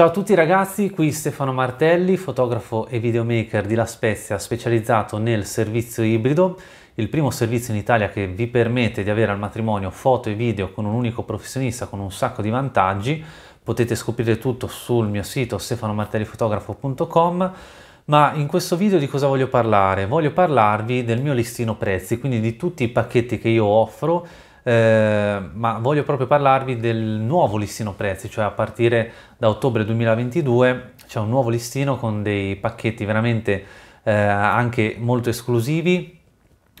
Ciao a tutti ragazzi, qui Stefano Martelli, fotografo e videomaker di La Spezia specializzato nel servizio ibrido, il primo servizio in Italia che vi permette di avere al matrimonio foto e video con un unico professionista con un sacco di vantaggi. Potete scoprire tutto sul mio sito stefanomartellifotografo.com ma in questo video di cosa voglio parlare? Voglio parlarvi del mio listino prezzi, quindi di tutti i pacchetti che io offro eh, ma voglio proprio parlarvi del nuovo listino prezzi, cioè a partire da ottobre 2022 c'è un nuovo listino con dei pacchetti veramente eh, anche molto esclusivi,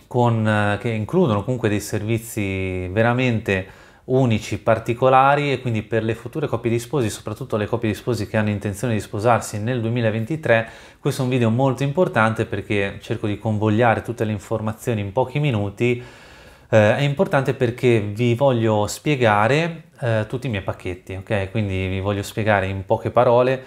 con, eh, che includono comunque dei servizi veramente unici, particolari e quindi per le future coppie di sposi, soprattutto le coppie di sposi che hanno intenzione di sposarsi nel 2023, questo è un video molto importante perché cerco di convogliare tutte le informazioni in pochi minuti eh, è importante perché vi voglio spiegare eh, tutti i miei pacchetti, ok? Quindi vi voglio spiegare in poche parole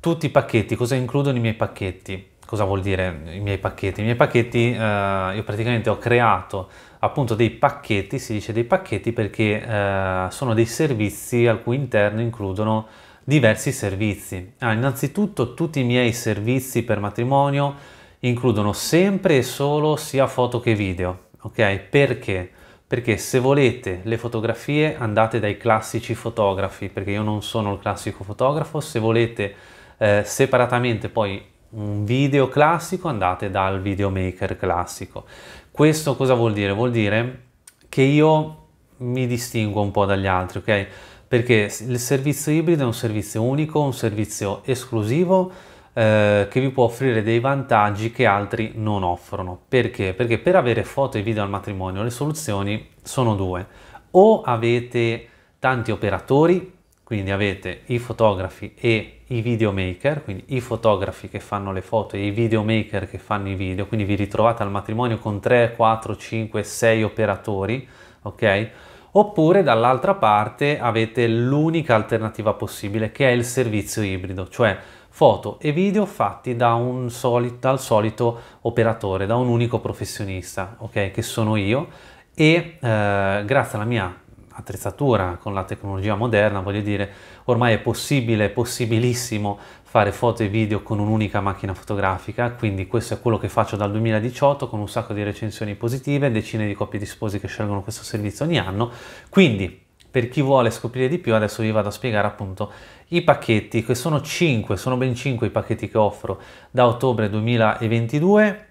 tutti i pacchetti, cosa includono i miei pacchetti. Cosa vuol dire i miei pacchetti? I miei pacchetti, eh, io praticamente ho creato appunto dei pacchetti, si dice dei pacchetti perché eh, sono dei servizi al cui interno includono diversi servizi. Ah, innanzitutto tutti i miei servizi per matrimonio includono sempre e solo sia foto che video, ok? Perché? Perché se volete le fotografie andate dai classici fotografi, perché io non sono il classico fotografo, se volete eh, separatamente poi un video classico andate dal videomaker classico. Questo cosa vuol dire? Vuol dire che io mi distingo un po' dagli altri, ok? Perché il servizio ibrido è un servizio unico, un servizio esclusivo eh, che vi può offrire dei vantaggi che altri non offrono. Perché? Perché per avere foto e video al matrimonio le soluzioni sono due. O avete tanti operatori, quindi avete i fotografi e i videomaker, quindi i fotografi che fanno le foto e i videomaker che fanno i video, quindi vi ritrovate al matrimonio con 3, 4, 5, 6 operatori, ok? Oppure dall'altra parte avete l'unica alternativa possibile che è il servizio ibrido, cioè foto e video fatti da soli dal solito operatore, da un unico professionista, ok, che sono io e eh, grazie alla mia attrezzatura con la tecnologia moderna, voglio dire, ormai è possibile, è possibilissimo fare foto e video con un'unica macchina fotografica, quindi questo è quello che faccio dal 2018 con un sacco di recensioni positive, decine di coppie di sposi che scelgono questo servizio ogni anno, quindi per chi vuole scoprire di più adesso vi vado a spiegare appunto i pacchetti che sono 5, sono ben 5 i pacchetti che offro da ottobre 2022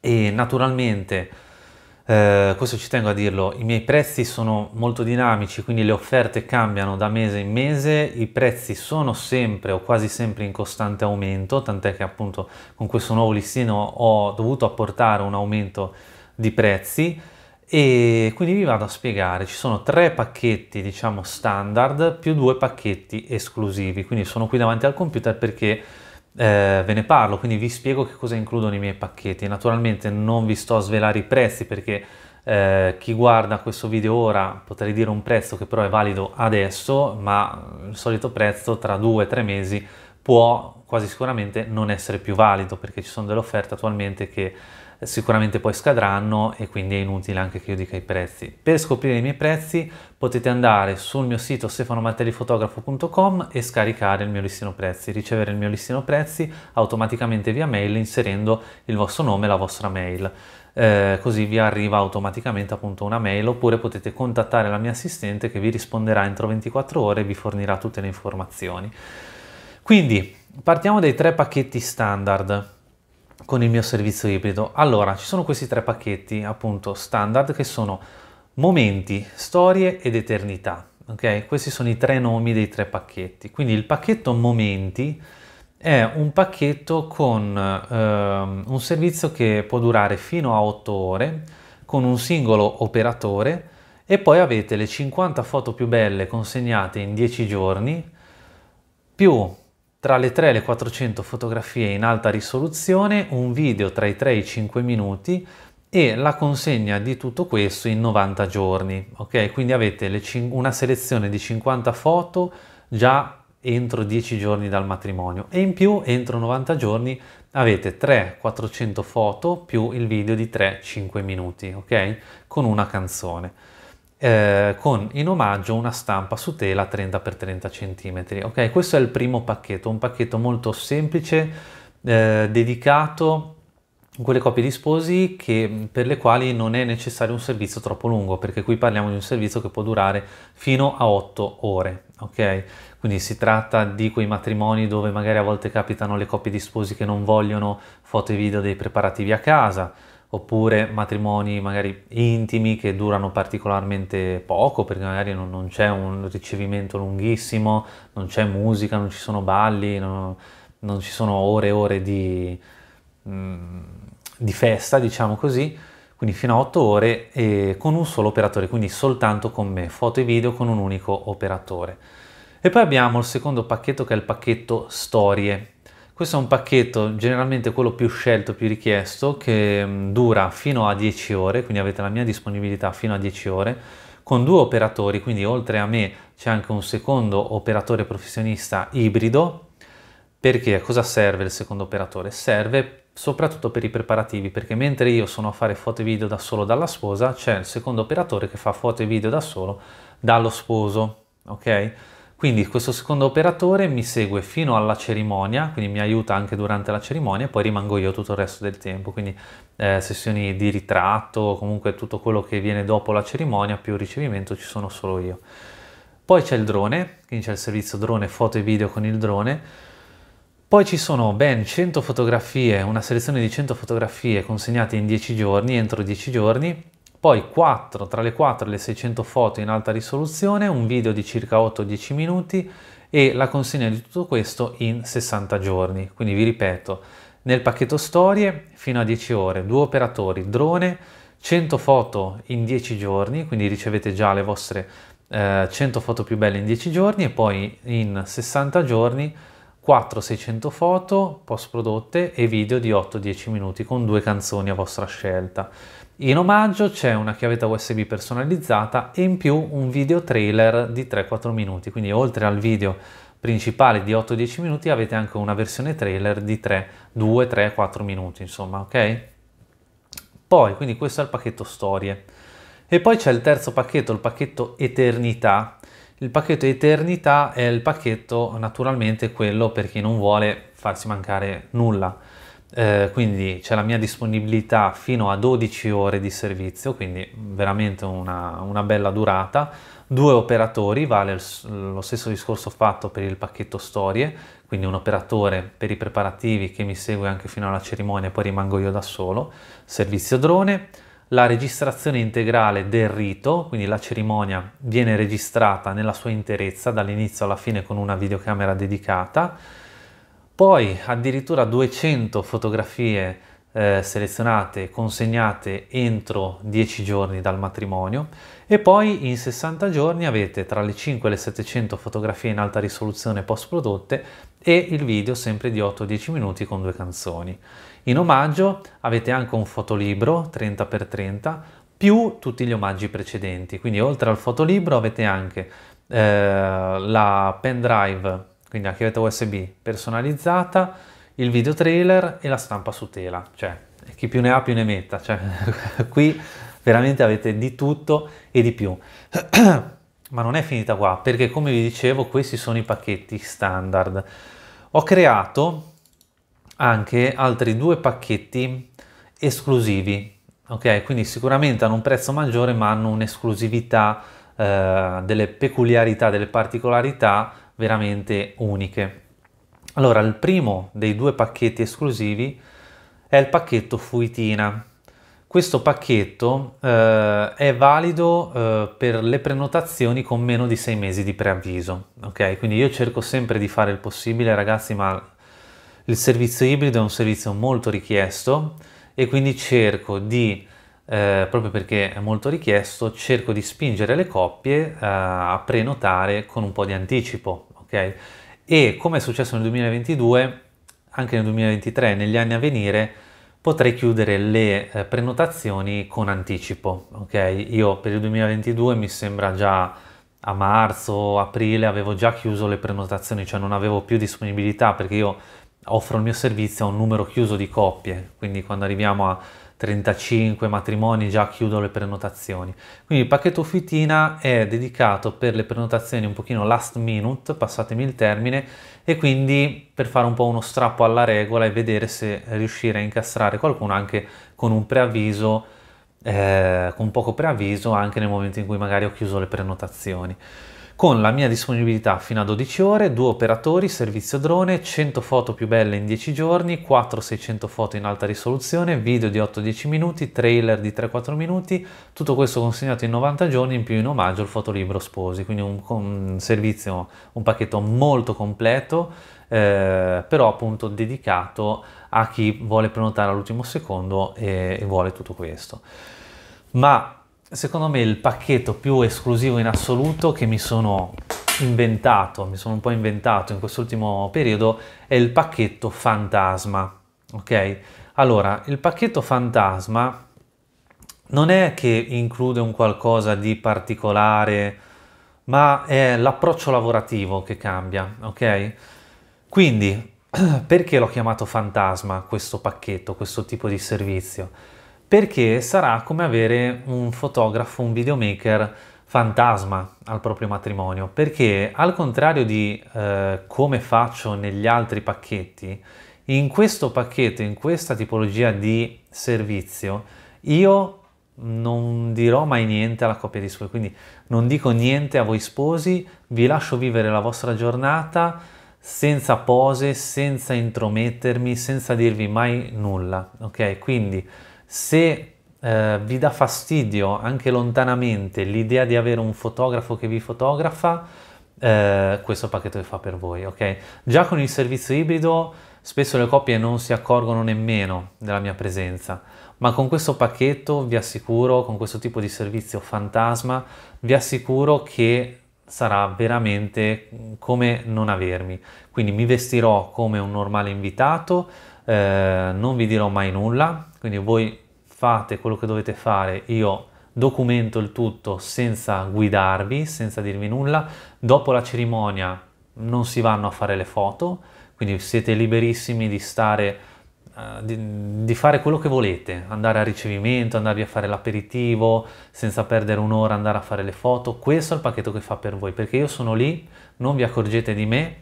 e naturalmente eh, questo ci tengo a dirlo, i miei prezzi sono molto dinamici, quindi le offerte cambiano da mese in mese, i prezzi sono sempre o quasi sempre in costante aumento, tant'è che appunto con questo nuovo listino ho dovuto apportare un aumento di prezzi e quindi vi vado a spiegare ci sono tre pacchetti diciamo standard più due pacchetti esclusivi quindi sono qui davanti al computer perché eh, ve ne parlo quindi vi spiego che cosa includono i miei pacchetti naturalmente non vi sto a svelare i prezzi perché eh, chi guarda questo video ora potrei dire un prezzo che però è valido adesso ma il solito prezzo tra due o tre mesi può quasi sicuramente non essere più valido perché ci sono delle offerte attualmente che sicuramente poi scadranno e quindi è inutile anche che io dica i prezzi. Per scoprire i miei prezzi potete andare sul mio sito stefanomartellifotografo.com e scaricare il mio listino prezzi, ricevere il mio listino prezzi automaticamente via mail inserendo il vostro nome e la vostra mail. Eh, così vi arriva automaticamente appunto una mail oppure potete contattare la mia assistente che vi risponderà entro 24 ore e vi fornirà tutte le informazioni. Quindi partiamo dai tre pacchetti standard con il mio servizio ibrido. Allora, ci sono questi tre pacchetti appunto standard che sono momenti, storie ed eternità. Ok, questi sono i tre nomi dei tre pacchetti. Quindi il pacchetto momenti è un pacchetto con ehm, un servizio che può durare fino a 8 ore con un singolo operatore e poi avete le 50 foto più belle consegnate in 10 giorni più tra le 3 e le 400 fotografie in alta risoluzione, un video tra i 3 e i 5 minuti e la consegna di tutto questo in 90 giorni. Ok, quindi avete cin- una selezione di 50 foto già entro 10 giorni dal matrimonio e in più entro 90 giorni avete 3-400 foto più il video di 3-5 minuti, ok? Con una canzone eh, con in omaggio una stampa su tela 30x30 cm. Ok, questo è il primo pacchetto, un pacchetto molto semplice, eh, dedicato a quelle coppie di sposi che, per le quali non è necessario un servizio troppo lungo, perché qui parliamo di un servizio che può durare fino a 8 ore. Ok, quindi si tratta di quei matrimoni dove magari a volte capitano le coppie di sposi che non vogliono foto e video dei preparativi a casa oppure matrimoni magari intimi che durano particolarmente poco perché magari non, non c'è un ricevimento lunghissimo, non c'è musica, non ci sono balli, non, non ci sono ore e ore di, mm, di, festa, diciamo così, quindi fino a 8 ore e con un solo operatore, quindi soltanto con me, foto e video con un unico operatore. E poi abbiamo il secondo pacchetto che è il pacchetto storie questo è un pacchetto, generalmente quello più scelto, più richiesto, che mm, dura fino a 10 ore, quindi avete la mia disponibilità fino a 10 ore, con due operatori, quindi oltre a me c'è anche un secondo operatore professionista ibrido. Perché? A cosa serve il secondo operatore? Serve soprattutto per i preparativi, perché mentre io sono a fare foto e video da solo dalla sposa, c'è il secondo operatore che fa foto e video da solo dallo sposo, ok? Quindi questo secondo operatore mi segue fino alla cerimonia, quindi mi aiuta anche durante la cerimonia e poi rimango io tutto il resto del tempo, quindi eh, sessioni di ritratto, comunque tutto quello che viene dopo la cerimonia più il ricevimento ci sono solo io. Poi c'è il drone, quindi c'è il servizio drone, foto e video con il drone. Poi ci sono ben 100 fotografie, una selezione di 100 fotografie consegnate in 10 giorni, entro 10 giorni, poi 4, tra le 4 e le 600 foto in alta risoluzione, un video di circa 8-10 minuti e la consegna di tutto questo in 60 giorni. Quindi vi ripeto, nel pacchetto storie fino a 10 ore, due operatori, drone, 100 foto in 10 giorni, quindi ricevete già le vostre eh, 100 foto più belle in 10 giorni e poi in 60 giorni 4-600 foto post prodotte e video di 8-10 minuti con due canzoni a vostra scelta. In omaggio c'è una chiavetta USB personalizzata e in più un video trailer di 3-4 minuti, quindi oltre al video principale di 8-10 minuti avete anche una versione trailer di 3, 2, 3, 4 minuti, insomma, ok? Poi, quindi questo è il pacchetto storie. E poi c'è il terzo pacchetto, il pacchetto eternità. Il pacchetto eternità è il pacchetto naturalmente quello per chi non vuole farsi mancare nulla eh, quindi c'è la mia disponibilità fino a 12 ore di servizio, quindi veramente una, una bella durata. Due operatori, vale il, lo stesso discorso fatto per il pacchetto storie, quindi un operatore per i preparativi che mi segue anche fino alla cerimonia, poi rimango io da solo. Servizio drone, la registrazione integrale del rito, quindi la cerimonia viene registrata nella sua interezza dall'inizio alla fine con una videocamera dedicata poi addirittura 200 fotografie eh, selezionate, consegnate entro 10 giorni dal matrimonio e poi in 60 giorni avete tra le 5 e le 700 fotografie in alta risoluzione post prodotte e il video sempre di 8-10 minuti con due canzoni. In omaggio avete anche un fotolibro 30x30 più tutti gli omaggi precedenti, quindi oltre al fotolibro avete anche eh, la pendrive quindi la chiavetta USB personalizzata, il video trailer e la stampa su tela, cioè chi più ne ha più ne metta, cioè, qui veramente avete di tutto e di più. Ma non è finita qua, perché come vi dicevo questi sono i pacchetti standard. Ho creato anche altri due pacchetti esclusivi, ok? Quindi sicuramente hanno un prezzo maggiore ma hanno un'esclusività, eh, delle peculiarità, delle particolarità veramente uniche. Allora, il primo dei due pacchetti esclusivi è il pacchetto Fuitina. Questo pacchetto eh, è valido eh, per le prenotazioni con meno di sei mesi di preavviso. Ok, quindi io cerco sempre di fare il possibile, ragazzi, ma il servizio ibrido è un servizio molto richiesto e quindi cerco di eh, proprio perché è molto richiesto, cerco di spingere le coppie eh, a prenotare con un po' di anticipo ok? E come è successo nel 2022, anche nel 2023 e negli anni a venire, potrei chiudere le eh, prenotazioni con anticipo, ok? Io per il 2022 mi sembra già a marzo, aprile avevo già chiuso le prenotazioni, cioè non avevo più disponibilità perché io offro il mio servizio a un numero chiuso di coppie, quindi quando arriviamo a 35 matrimoni già chiudono le prenotazioni. Quindi il pacchetto Fittina è dedicato per le prenotazioni un pochino last minute, passatemi il termine, e quindi per fare un po' uno strappo alla regola e vedere se riuscire a incastrare qualcuno anche con un preavviso, eh, con poco preavviso anche nel momento in cui magari ho chiuso le prenotazioni con la mia disponibilità fino a 12 ore, due operatori, servizio drone, 100 foto più belle in 10 giorni, 4-600 foto in alta risoluzione, video di 8-10 minuti, trailer di 3-4 minuti, tutto questo consegnato in 90 giorni in più in omaggio al fotolibro Sposi, quindi un, un servizio, un pacchetto molto completo eh, però appunto dedicato a chi vuole prenotare all'ultimo secondo e, e vuole tutto questo. Ma secondo me il pacchetto più esclusivo in assoluto che mi sono inventato, mi sono un po' inventato in quest'ultimo periodo, è il pacchetto fantasma. Ok? Allora, il pacchetto fantasma non è che include un qualcosa di particolare, ma è l'approccio lavorativo che cambia, ok? Quindi, perché l'ho chiamato fantasma questo pacchetto, questo tipo di servizio? perché sarà come avere un fotografo, un videomaker fantasma al proprio matrimonio, perché al contrario di eh, come faccio negli altri pacchetti, in questo pacchetto, in questa tipologia di servizio, io non dirò mai niente alla coppia di sposi, quindi non dico niente a voi sposi, vi lascio vivere la vostra giornata senza pose, senza intromettermi, senza dirvi mai nulla, ok? Quindi se eh, vi dà fastidio anche lontanamente l'idea di avere un fotografo che vi fotografa, eh, questo pacchetto è fa per voi, ok? Già con il servizio ibrido spesso le coppie non si accorgono nemmeno della mia presenza, ma con questo pacchetto vi assicuro, con questo tipo di servizio fantasma, vi assicuro che sarà veramente come non avermi. Quindi mi vestirò come un normale invitato, eh, non vi dirò mai nulla, quindi voi fate quello che dovete fare, io documento il tutto senza guidarvi, senza dirvi nulla. Dopo la cerimonia non si vanno a fare le foto, quindi siete liberissimi di stare eh, di, di, fare quello che volete, andare a ricevimento, andarvi a fare l'aperitivo, senza perdere un'ora andare a fare le foto, questo è il pacchetto che fa per voi, perché io sono lì, non vi accorgete di me,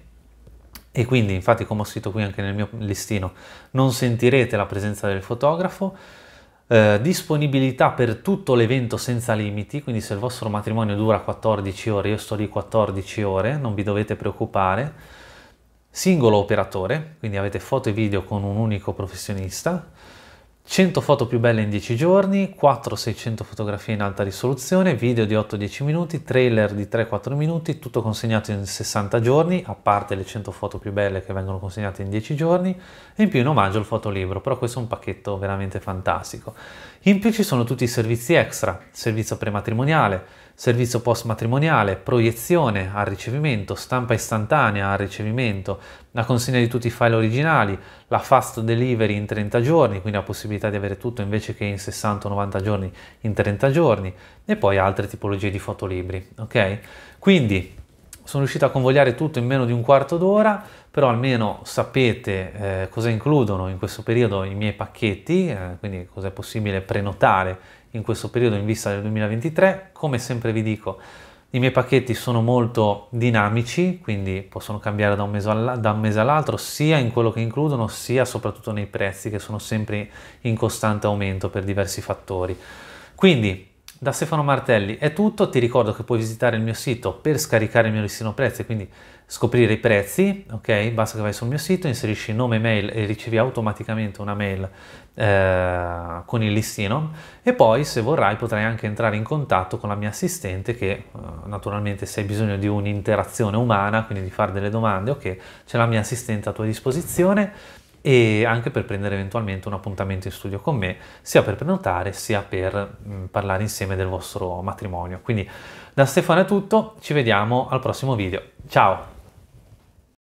e quindi, infatti, come ho scritto qui anche nel mio listino, non sentirete la presenza del fotografo. Eh, disponibilità per tutto l'evento senza limiti, quindi se il vostro matrimonio dura 14 ore, io sto lì 14 ore, non vi dovete preoccupare. Singolo operatore, quindi avete foto e video con un unico professionista 100 foto più belle in 10 giorni, 4-600 fotografie in alta risoluzione, video di 8-10 minuti, trailer di 3-4 minuti, tutto consegnato in 60 giorni, a parte le 100 foto più belle che vengono consegnate in 10 giorni, e in più in omaggio il fotolibro, però questo è un pacchetto veramente fantastico. In più ci sono tutti i servizi extra, servizio prematrimoniale, servizio post-matrimoniale, proiezione al ricevimento, stampa istantanea al ricevimento, la consegna di tutti i file originali, la fast delivery in 30 giorni, quindi la possibilità di avere tutto invece che in 60-90 giorni, in 30 giorni, e poi altre tipologie di fotolibri, ok? Quindi sono riuscito a convogliare tutto in meno di un quarto d'ora, però almeno sapete eh, cosa includono in questo periodo i miei pacchetti, eh, quindi cosa è possibile prenotare in questo periodo in vista del 2023. Come sempre vi dico, i miei pacchetti sono molto dinamici, quindi possono cambiare da un mese, all'altro, sia in quello che includono, sia soprattutto nei prezzi che sono sempre in costante aumento per diversi fattori. Quindi da Stefano Martelli è tutto, ti ricordo che puoi visitare il mio sito per scaricare il mio listino prezzi, quindi scoprire i prezzi, ok? Basta che vai sul mio sito, inserisci nome e mail e ricevi automaticamente una mail eh, con il listino e poi se vorrai potrai anche entrare in contatto con la mia assistente che eh, naturalmente se hai bisogno di un'interazione umana, quindi di fare delle domande, ok, c'è la mia assistente a tua disposizione e anche per prendere eventualmente un appuntamento in studio con me, sia per prenotare sia per mh, mm, parlare insieme del vostro matrimonio. Quindi da Stefano è tutto, ci vediamo al prossimo video. Ciao!